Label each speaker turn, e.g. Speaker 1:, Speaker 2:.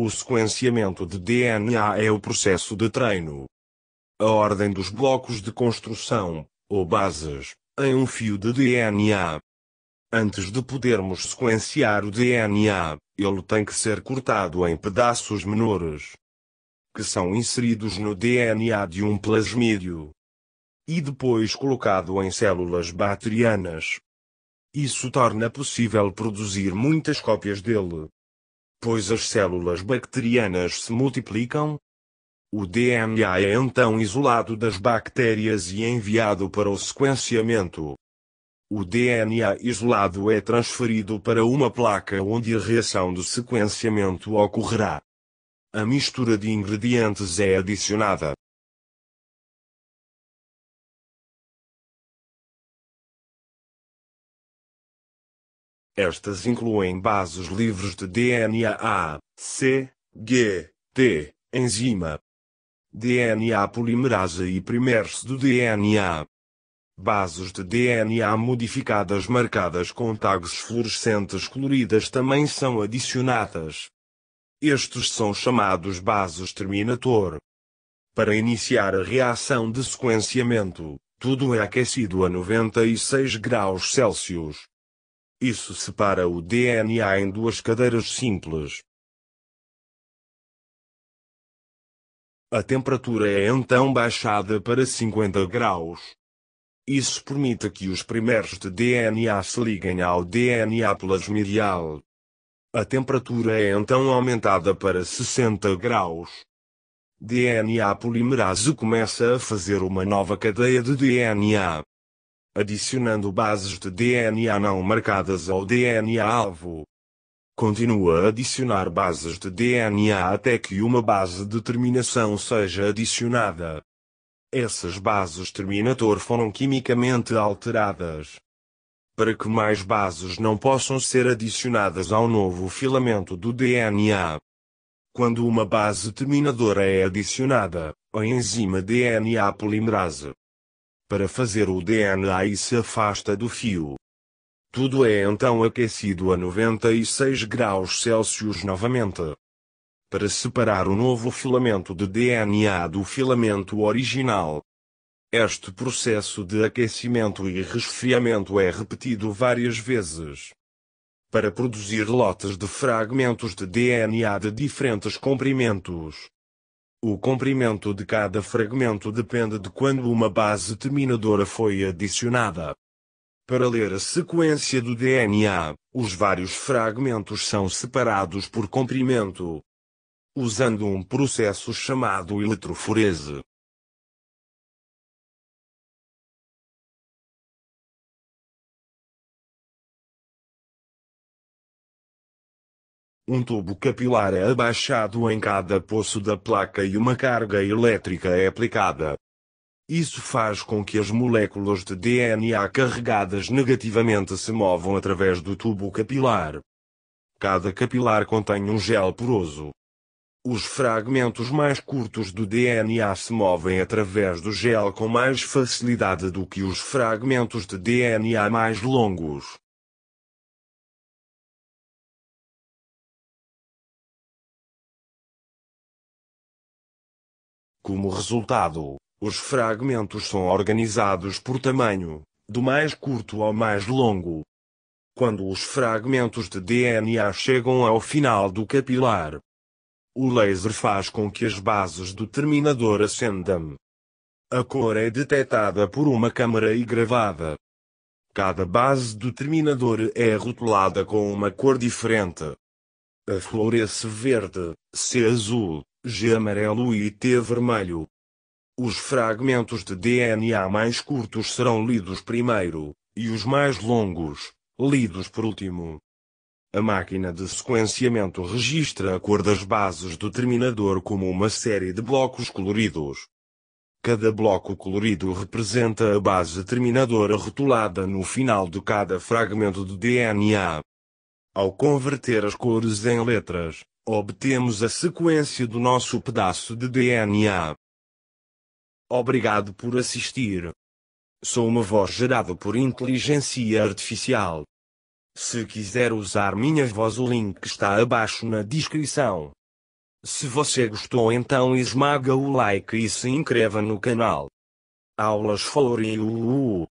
Speaker 1: O sequenciamento de DNA é o processo de treino. A ordem dos blocos de construção, ou bases, em um fio de DNA. Antes de podermos sequenciar o DNA, ele tem que ser cortado em pedaços menores, que são inseridos no DNA de um plasmídio, e depois colocado em células bacterianas. Isso torna possível produzir muitas cópias dele pois as células bacterianas se multiplicam. O DNA é então isolado das bactérias e enviado para o sequenciamento. O DNA isolado é transferido para uma placa onde a reação de sequenciamento ocorrerá. A mistura de ingredientes é adicionada. Estas incluem bases livres de DNA A, C, G, T, enzima, DNA polimerase e primers do DNA. Bases de DNA modificadas marcadas com tags fluorescentes coloridas também são adicionadas. Estes são chamados bases terminator. Para iniciar a reação de sequenciamento, tudo é aquecido a 96 graus Celsius. Isso separa o DNA em duas cadeiras simples. A temperatura é então baixada para 50 graus. Isso permite que os primeiros de DNA se liguem ao DNA plasmidial. A temperatura é então aumentada para 60 graus. DNA polimerase começa a fazer uma nova cadeia de DNA adicionando bases de DNA não marcadas ao DNA-alvo. Continua a adicionar bases de DNA até que uma base de terminação seja adicionada. Essas bases terminator foram quimicamente alteradas. Para que mais bases não possam ser adicionadas ao novo filamento do DNA. Quando uma base terminadora é adicionada, a enzima DNA polimerase para fazer o DNA e se afasta do fio. Tudo é então aquecido a 96 graus Celsius novamente. Para separar o novo filamento de DNA do filamento original. Este processo de aquecimento e resfriamento é repetido várias vezes. Para produzir lotes de fragmentos de DNA de diferentes comprimentos. O comprimento de cada fragmento depende de quando uma base terminadora foi adicionada. Para ler a sequência do DNA, os vários fragmentos são separados por comprimento, usando um processo chamado eletroforese. um tubo capilar é abaixado em cada poço da placa e uma carga elétrica é aplicada. Isso faz com que as moléculas de DNA carregadas negativamente se movam através do tubo capilar. Cada capilar contém um gel poroso. Os fragmentos mais curtos do DNA se movem através do gel com mais facilidade do que os fragmentos de DNA mais longos. Como resultado, os fragmentos são organizados por tamanho, do mais curto ao mais longo. Quando os fragmentos de DNA chegam ao final do capilar, o laser faz com que as bases do terminador acendam. A cor é detectada por uma câmera e gravada. Cada base do terminador é rotulada com uma cor diferente. A flor é verde, se azul, G amarelo e T vermelho. Os fragmentos de DNA mais curtos serão lidos primeiro, e os mais longos, lidos por último. A máquina de sequenciamento registra a cor das bases do terminador como uma série de blocos coloridos. Cada bloco colorido representa a base terminadora rotulada no final de cada fragmento de DNA. Ao converter as cores em letras, Obtemos a sequência do nosso pedaço de DNA. Obrigado por assistir. Sou uma voz gerada por inteligência artificial. Se quiser usar minha voz, o link está abaixo na descrição. Se você gostou, então esmaga o like e se inscreva no canal. Aulas Florio.